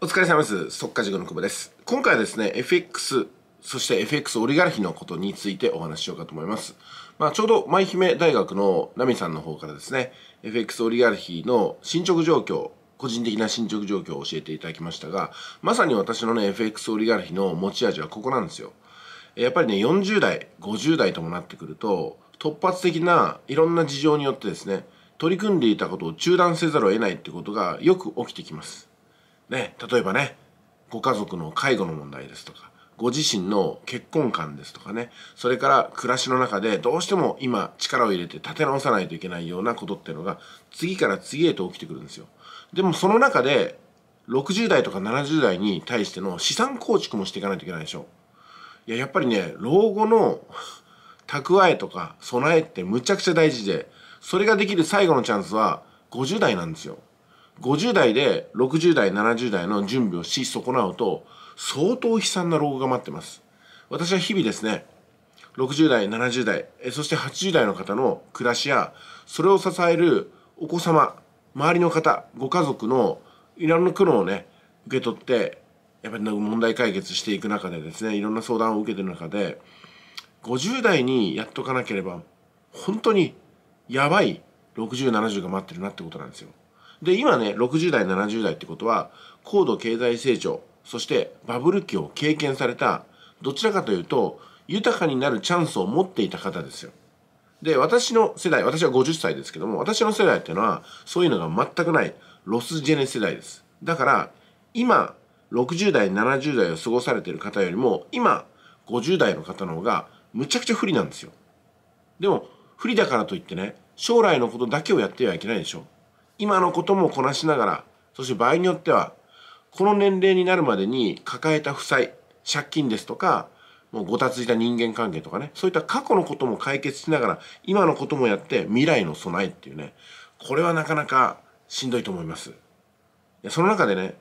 お疲れ様です。速事塾の久保です。今回はですね、FX、そして FX オリガルヒのことについてお話ししようかと思います。まあ、ちょうど舞姫大学のナミさんの方からですね、FX オリガルヒの進捗状況、個人的な進捗状況を教えていただきましたが、まさに私のね、FX オリガルヒの持ち味はここなんですよ。やっぱりね、40代、50代ともなってくると、突発的ないろんな事情によってですね、取り組んでいたことを中断せざるを得ないってことがよく起きてきます。ね、例えばね、ご家族の介護の問題ですとか、ご自身の結婚観ですとかね、それから暮らしの中でどうしても今力を入れて立て直さないといけないようなことっていうのが次から次へと起きてくるんですよ。でもその中で60代とか70代に対しての資産構築もしていかないといけないでしょ。いや、やっぱりね、老後の蓄えとか備えってむちゃくちゃ大事で、それができる最後のチャンスは50代なんですよ。50代で60代70代の準備をし損なうと相当悲惨な老後が待ってます私は日々ですね60代70代そして80代の方の暮らしやそれを支えるお子様周りの方ご家族のいろんな苦労をね受け取ってやっぱり問題解決していく中でですねいろんな相談を受けてる中で50代にやっとかなければ本当にやばい6070が待ってるなってことなんですよ。で、今ね、60代、70代ってことは、高度経済成長、そしてバブル期を経験された、どちらかというと、豊かになるチャンスを持っていた方ですよ。で、私の世代、私は50歳ですけども、私の世代っていうのは、そういうのが全くない、ロスジェネ世代です。だから、今、60代、70代を過ごされてる方よりも、今、50代の方の方が、むちゃくちゃ不利なんですよ。でも、不利だからといってね、将来のことだけをやってはいけないでしょ。今のこともこなしながらそして場合によってはこの年齢になるまでに抱えた負債借金ですとかもうごたついた人間関係とかねそういった過去のことも解決しながら今のこともやって未来の備えっていうねこれはなかなかしんどいと思いますその中でね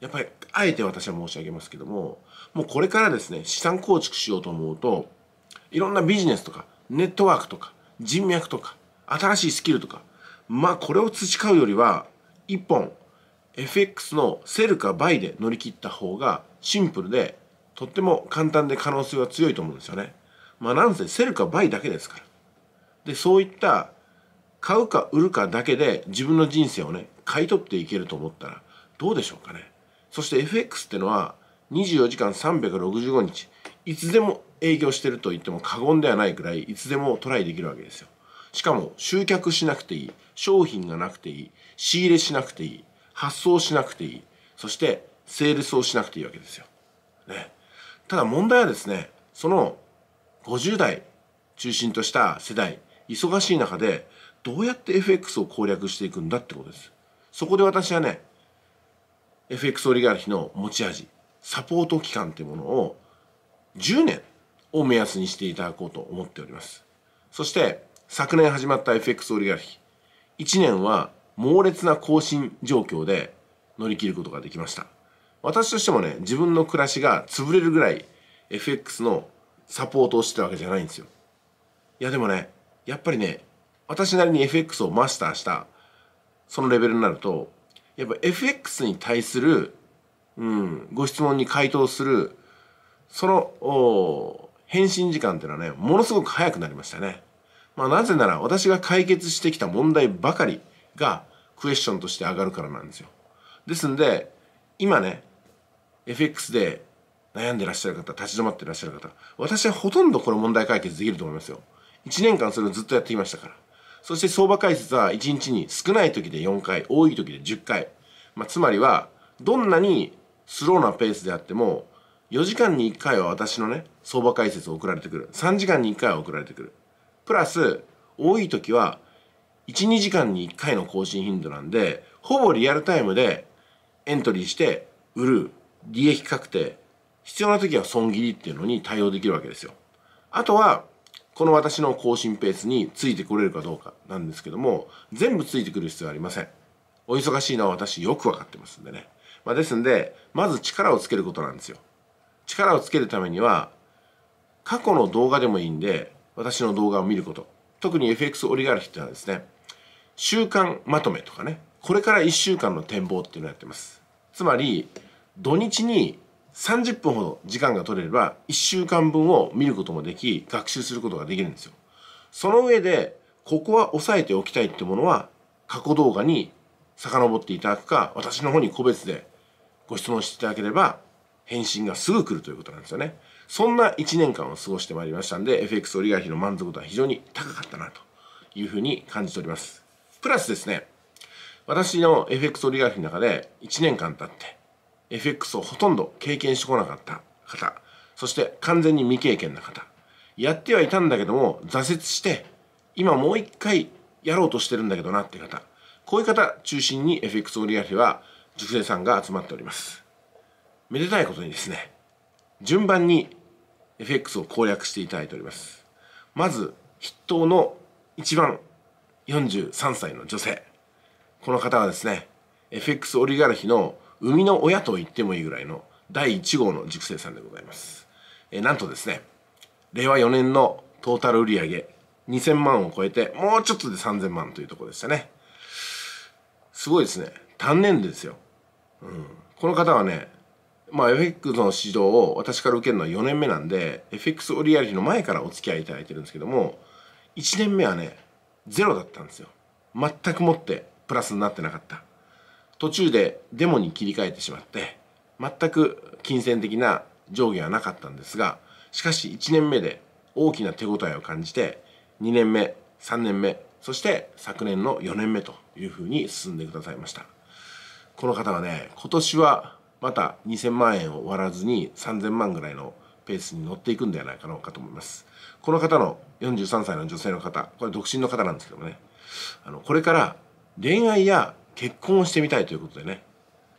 やっぱりあえて私は申し上げますけどももうこれからですね資産構築しようと思うといろんなビジネスとかネットワークとか人脈とか新しいスキルとかまあこれを培うよりは1本 FX のセルかバイで乗り切った方がシンプルでとっても簡単で可能性は強いと思うんですよね。まあなんせセルかバイだけですから。でそういった買うか売るかだけで自分の人生をね買い取っていけると思ったらどうでしょうかね。そして FX ってのは24時間365日いつでも営業してると言っても過言ではないくらいいつでもトライできるわけですよ。しかも集客しなくていい商品がなくていい仕入れしなくていい発送しなくていいそしてセールスをしなくていいわけですよ、ね、ただ問題はですねその50代中心とした世代忙しい中でどうやって FX を攻略していくんだってことですそこで私はね FX オリガルヒの持ち味サポート期間っていうものを10年を目安にしていただこうと思っておりますそして昨年始まった FX オリガルヒ1年は猛烈な更新状況で乗り切ることができました私としてもね自分の暮らしが潰れるぐらい FX のサポートをしてたわけじゃないんですよいやでもねやっぱりね私なりに FX をマスターしたそのレベルになるとやっぱ FX に対する、うん、ご質問に回答するその返信時間っていうのはねものすごく早くなりましたねまあ、なぜなら私が解決してきた問題ばかりがクエスチョンとして上がるからなんですよ。ですんで、今ね、FX で悩んでらっしゃる方、立ち止まってらっしゃる方、私はほとんどこれ問題解決できると思いますよ。1年間それをずっとやってきましたから。そして相場解説は1日に少ない時で4回、多い時で10回。まあ、つまりは、どんなにスローなペースであっても、4時間に1回は私のね、相場解説を送られてくる。3時間に1回は送られてくる。プラス多い時は12時間に1回の更新頻度なんでほぼリアルタイムでエントリーして売る利益確定必要な時は損切りっていうのに対応できるわけですよあとはこの私の更新ペースについてこれるかどうかなんですけども全部ついてくる必要はありませんお忙しいのは私よく分かってますんでね、まあ、ですんでまず力をつけることなんですよ力をつけるためには過去の動画でもいいんで私の動画を見ること。特に FX オリガルヒっていうのはですね、週間まとめとかね、これから1週間の展望っていうのをやってます。つまり、土日に30分ほど時間が取れれば、1週間分を見ることもでき、学習することができるんですよ。その上で、ここは押さえておきたいってものは、過去動画に遡っていただくか、私の方に個別でご質問していただければ、返信がすぐ来るということなんですよね。そんな1年間を過ごしてまいりましたんで FX リガーヒの満足度は非常に高かったなというふうに感じておりますプラスですね私の FX リガーヒの中で1年間経って FX をほとんど経験してこなかった方そして完全に未経験な方やってはいたんだけども挫折して今もう一回やろうとしてるんだけどなっていう方こういう方中心に FX リガーヒは熟成さんが集まっておりますめでたいことにですね順番に FX を攻略していただいておりますまず筆頭の一番43歳の女性この方はですね FX オリガルヒの生みの親と言ってもいいぐらいの第1号の熟成さんでございますえなんとですね令和4年のトータル売上2000万を超えてもうちょっとで3000万というところでしたねすごいですね単年ですよ、うん、この方はねまあ、FX の指導を私から受けるのは4年目なんで FX オリアリティの前からお付き合いいただいてるんですけども1年目はねゼロだったんですよ全くもってプラスになってなかった途中でデモに切り替えてしまって全く金銭的な上下はなかったんですがしかし1年目で大きな手応えを感じて2年目3年目そして昨年の4年目というふうに進んでくださいましたこの方はね今年はまた2000万円を割らずに3000万ぐらいのペースに乗っていくんではないかろうかと思います。この方の43歳の女性の方、これ独身の方なんですけどもね、あの、これから恋愛や結婚をしてみたいということでね、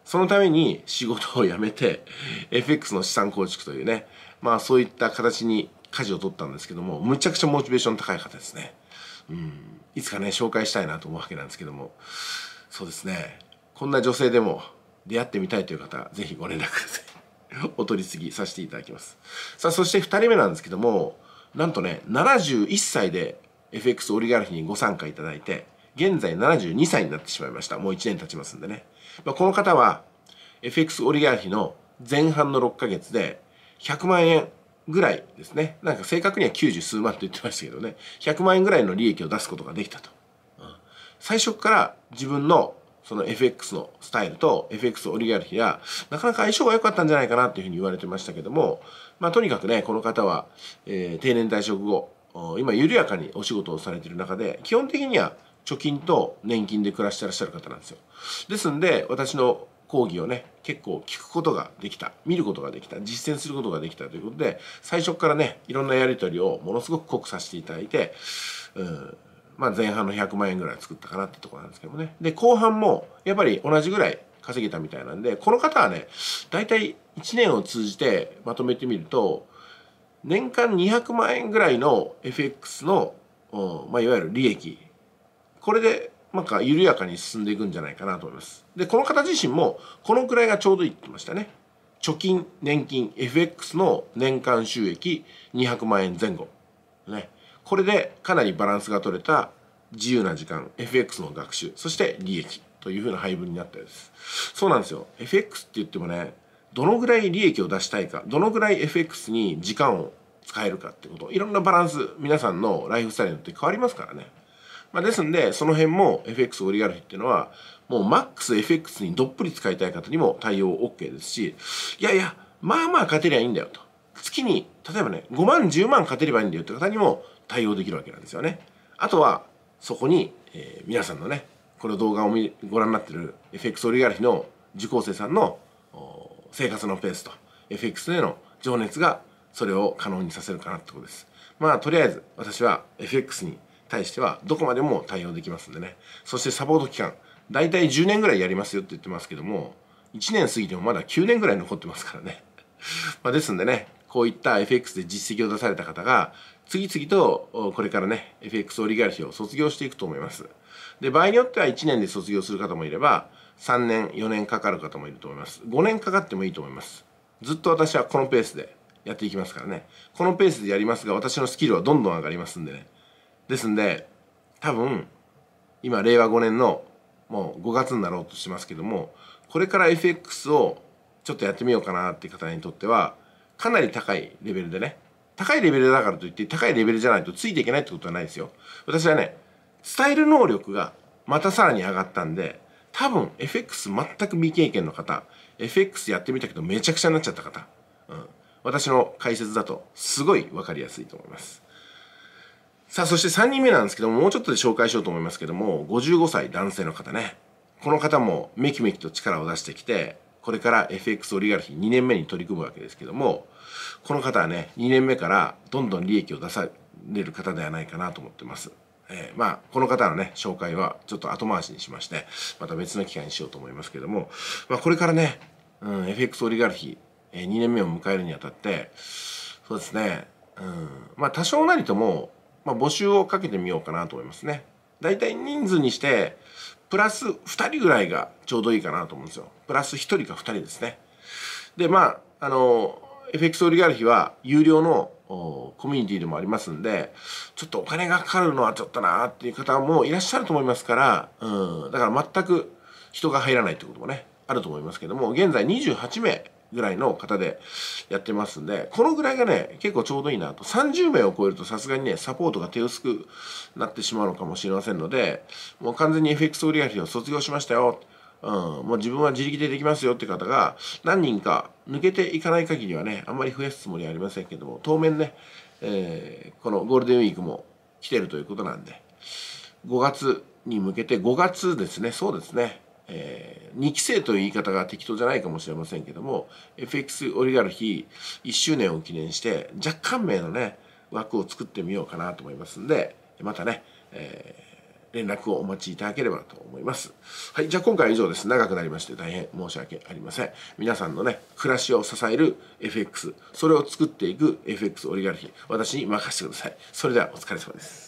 そのために仕事を辞めて、FX の資産構築というね、まあそういった形に舵を取ったんですけども、むちゃくちゃモチベーション高い方ですね。うん、いつかね、紹介したいなと思うわけなんですけども、そうですね、こんな女性でも、出会ってみたいという方、ぜひご連絡ください。お取り次ぎさせていただきます。さあ、そして2人目なんですけども、なんとね、71歳で FX オリガルヒにご参加いただいて、現在72歳になってしまいました。もう1年経ちますんでね。まあ、この方は、FX オリガルヒの前半の6ヶ月で、100万円ぐらいですね。なんか正確には90数万と言ってましたけどね。100万円ぐらいの利益を出すことができたと。最初から自分のその FX のスタイルと FX オリガルヒは、なかなか相性が良かったんじゃないかなというふうに言われてましたけども、まあ、とにかくね、この方は、えー、定年退職後、今緩やかにお仕事をされている中で、基本的には貯金と年金で暮らしてらっしゃる方なんですよ。ですんで、私の講義をね、結構聞くことができた、見ることができた、実践することができたということで、最初からね、いろんなやりとりをものすごく濃くさせていただいて、うん、まあ、前半の100万円ぐらい作ったかなってとこなんですけどもねで後半もやっぱり同じぐらい稼げたみたいなんでこの方はね大体1年を通じてまとめてみると年間200万円ぐらいの FX の、まあ、いわゆる利益これでなんか緩やかに進んでいくんじゃないかなと思います。で、この方自身もこのくらいがちょうどいいってましたね。貯金、年金、FX の年間収益200万円前後。ね。これでかなりバランスが取れた自由な時間 FX の学習そして利益というふうな配分になったようですそうなんですよ FX って言ってもねどのぐらい利益を出したいかどのぐらい FX に時間を使えるかってこといろんなバランス皆さんのライフスタイルによって変わりますからね、まあ、ですんでその辺も FX オリガルヒっていうのはもうマックス FX にどっぷり使いたい方にも対応 OK ですしいやいやまあまあ勝てりゃいいんだよと月に例えばね5万10万勝てればいいんだよって方にも対応できるわけなんですよね。あとはそこに、えー、皆さんのねこの動画をご覧になってる FX オリガルヒの受講生さんの生活のペースと FX への情熱がそれを可能にさせるかなってことです。まあとりあえず私は FX に対してはどこまでも対応できますんでねそしてサポート期間大体10年ぐらいやりますよって言ってますけども1年過ぎてもまだ9年ぐらい残ってますからね まですんでねこういった FX で実績を出された方が次々とこれからね FX オリガルヒを卒業していくと思いますで場合によっては1年で卒業する方もいれば3年4年かかる方もいると思います5年かかってもいいと思いますずっと私はこのペースでやっていきますからねこのペースでやりますが私のスキルはどんどん上がりますんでねですんで多分今令和5年のもう5月になろうとしてますけどもこれから FX をちょっとやってみようかなって方にとってはかなり高いレベルでね高いレベルだからといって高いレベルじゃないとついていけないってことはないですよ私はね伝える能力がまたさらに上がったんで多分 FX 全く未経験の方 FX やってみたけどめちゃくちゃになっちゃった方、うん、私の解説だとすごいわかりやすいと思いますさあそして3人目なんですけどももうちょっとで紹介しようと思いますけども55歳男性の方ねこの方もめきめきと力を出してきてこれから FX オリガルヒ2年目に取り組むわけですけどもこの方はね2年目からどんどん利益を出される方ではないかなと思ってます。えー、まあ、この方のね、紹介はちょっと後回しにしまして、また別の機会にしようと思いますけども、まあ、これからね、うん、FX オリガルヒ、えー、2年目を迎えるにあたって、そうですね、うん、まあ、多少なりとも、まあ、募集をかけてみようかなと思いますね。だいたい人数にして、プラス2人ぐらいがちょうどいいかなと思うんですよ。プラス1人か2人ですね。で、まあ、あの、FX オリガルヒは有料のコミュニティでもありますんで、ちょっとお金がかかるのはちょっとなっていう方もいらっしゃると思いますから、うん、だから全く人が入らないってこともね、あると思いますけども、現在28名ぐらいの方でやってますんで、このぐらいがね、結構ちょうどいいなと。30名を超えるとさすがにね、サポートが手薄くなってしまうのかもしれませんので、もう完全に FX オリガルヒを卒業しましたよ。うん、もう自分は自力でできますよって方が何人か抜けていかない限りはねあんまり増やすつもりはありませんけども当面ね、えー、このゴールデンウィークも来てるということなんで5月に向けて5月ですねそうですね、えー、2期生という言い方が適当じゃないかもしれませんけども FX オリガルヒ1周年を記念して若干名のね枠を作ってみようかなと思いますんでまたね、えー連絡をお待ちいただければと思います。はい、じゃあ今回は以上です。長くなりまして大変申し訳ありません。皆さんのね、暮らしを支える FX、それを作っていく FX オリガルヒ、私に任せてください。それではお疲れ様です。